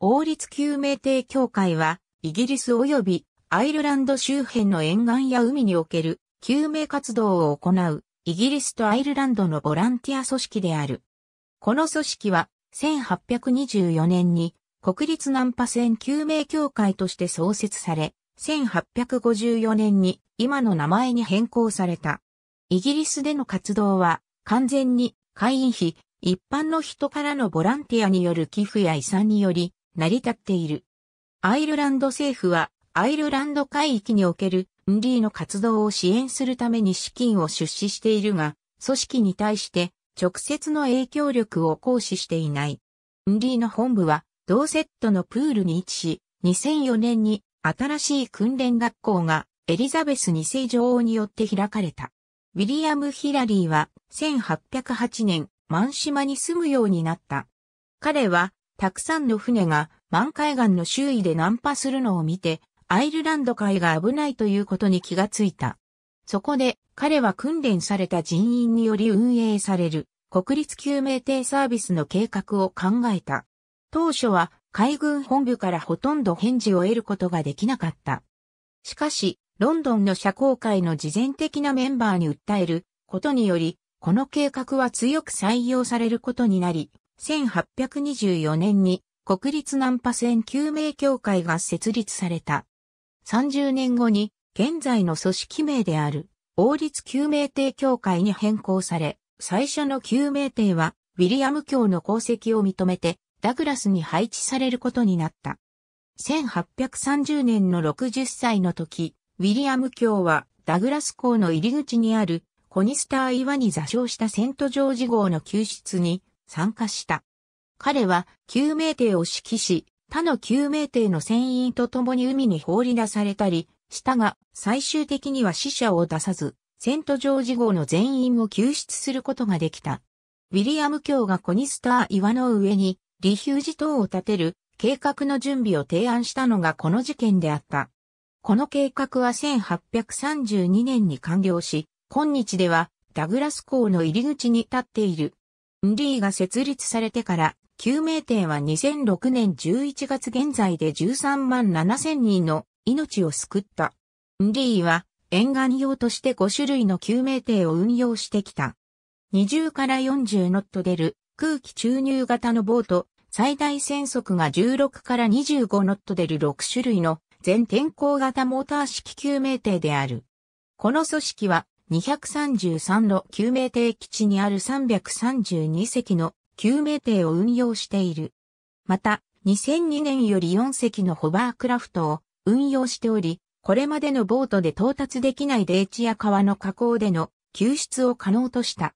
王立救命艇協会は、イギリス及びアイルランド周辺の沿岸や海における救命活動を行うイギリスとアイルランドのボランティア組織である。この組織は1824年に国立難破船救命協会として創設され、1854年に今の名前に変更された。イギリスでの活動は完全に会員費、一般の人からのボランティアによる寄付や遺産により成り立っている。アイルランド政府は、アイルランド海域における、ンリーの活動を支援するために資金を出資しているが、組織に対して直接の影響力を行使していない。ンリーの本部は、同セットのプールに位置し、2004年に新しい訓練学校がエリザベス2世女王によって開かれた。ウィリアム・ヒラリーは1808年、マン島に住むようになった。彼はたくさんの船が満海岸の周囲で難破するのを見て、アイルランド海が危ないということに気がついた。そこで彼は訓練された人員により運営される国立救命艇サービスの計画を考えた。当初は海軍本部からほとんど返事を得ることができなかった。しかし、ロンドンの社交界の事前的なメンバーに訴えることにより、この計画は強く採用されることになり、1824年に国立南波線救命協会が設立された。30年後に現在の組織名である王立救命艇協会に変更され、最初の救命艇はウィリアム卿の功績を認めてダグラスに配置されることになった。1830年の60歳の時、ウィリアム卿はダグラス港の入り口にあるコニスター岩に座礁したセントジョージ号の救出に参加した。彼は救命艇を指揮し、他の救命艇の船員と共に海に放り出されたりしたが、最終的には死者を出さず、セントジョージ号の全員を救出することができた。ウィリアム卿がコニスター岩の上にリヒュージ島を建てる計画の準備を提案したのがこの事件であった。この計画は1832年に完了し、今日ではダグラス港の入り口に立っているンリーが設立されてから、救命艇は2006年11月現在で13万7000人の命を救った。ンリーは沿岸用として5種類の救命艇を運用してきた。20から40ノット出る空気注入型のボート、最大船速が16から25ノット出る6種類の全天候型モーター式救命艇である。この組織は233路救命艇基地にある332隻の救命艇を運用している。また、2002年より4隻のホバークラフトを運用しており、これまでのボートで到達できないー地や川の河口での救出を可能とした。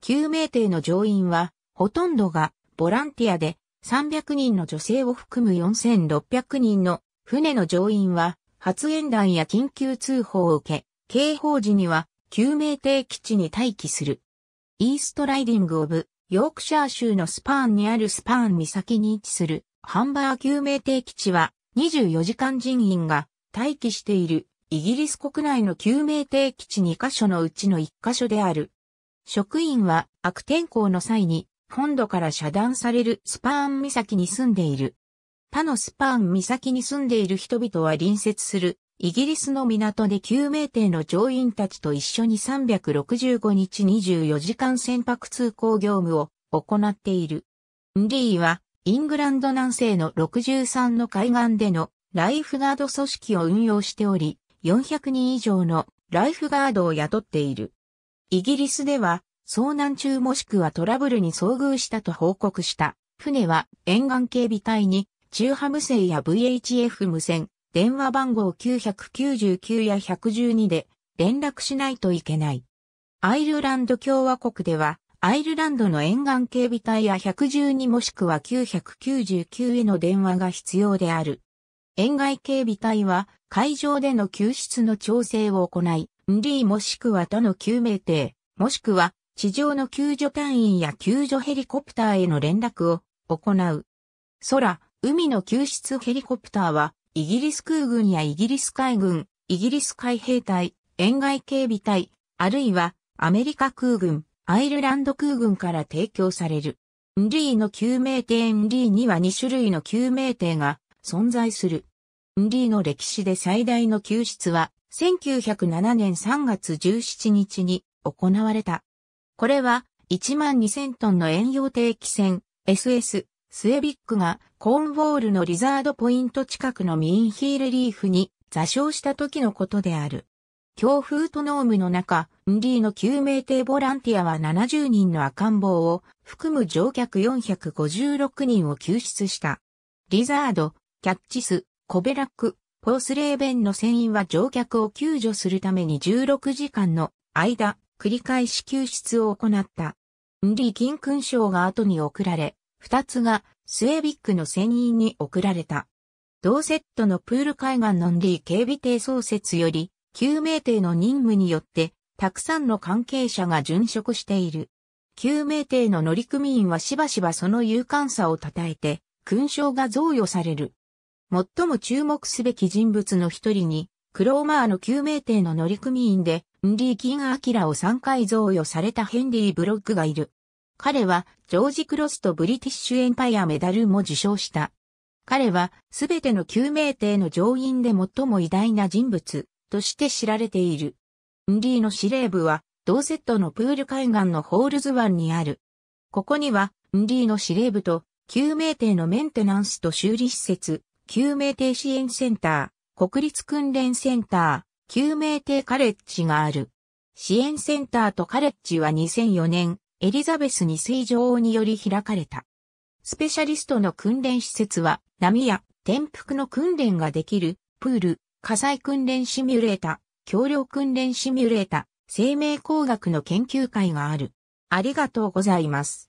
救命艇の乗員は、ほとんどがボランティアで、300人の女性を含む4600人の船の乗員は、発煙弾や緊急通報を受け、警報時には救命艇基地に待機する。イーストライディング・オブ・ヨークシャー州のスパーンにあるスパーン岬に位置するハンバー救命艇基地は24時間人員が待機しているイギリス国内の救命艇基地2カ所のうちの1カ所である。職員は悪天候の際に本土から遮断されるスパーン岬に住んでいる。他のスパーン岬に住んでいる人々は隣接するイギリスの港で救命艇の乗員たちと一緒に365日24時間船舶通行業務を行っている。ンリーは、イングランド南西の63の海岸でのライフガード組織を運用しており、400人以上のライフガードを雇っている。イギリスでは、遭難中もしくはトラブルに遭遇したと報告した。船は沿岸警備隊に、中波無線や VHF 無線、電話番号999や112で連絡しないといけない。アイルランド共和国では、アイルランドの沿岸警備隊や112もしくは999への電話が必要である。沿岸警備隊は海上での救出の調整を行い、ンリーもしくは他の救命艇、もしくは地上の救助隊員や救助ヘリコプターへの連絡を行う。空、海の救出ヘリコプターはイギリス空軍やイギリス海軍、イギリス海兵隊、沿岸警備隊、あるいはアメリカ空軍、アイルランド空軍から提供される。ンリーの救命艇ンリーには2種類の救命艇が存在する。ンリーの歴史で最大の救出は1907年3月17日に行われた。これは1万2000トンの遠洋定期船 SS スエビックがコーンウォールのリザードポイント近くのミーンヒーレリーフに座礁した時のことである。強風とームの中、ンリーの救命艇ボランティアは70人の赤ん坊を含む乗客456人を救出した。リザード、キャッチス、コベラック、ポースレーベンの船員は乗客を救助するために16時間の間、繰り返し救出を行った。ンリーキン勲章が後に送られ、二つがスエビックの船員に送られた。同セットのプール海岸のンリー警備艇創設より、救命艇の任務によって、たくさんの関係者が殉職している。救命艇の乗組員はしばしばその勇敢さを称えて、勲章が贈与される。最も注目すべき人物の一人に、クローマーの救命艇の乗組員で、ンリー・キン・アキラを3回贈与されたヘンリー・ブロックがいる。彼はジョージ・クロスとブリティッシュ・エンパイアメダルも受賞した。彼はすべての救命艇の乗員で最も偉大な人物として知られている。ンリーの司令部は同セットのプール海岸のホールズ湾にある。ここにはンリーの司令部と救命艇のメンテナンスと修理施設、救命艇支援センター、国立訓練センター、救命艇カレッジがある。支援センターとカレッジは2004年、エリザベス2水女王により開かれた。スペシャリストの訓練施設は、波や転覆の訓練ができる、プール、火災訓練シミュレータ、橋梁訓練シミュレータ、生命工学の研究会がある。ありがとうございます。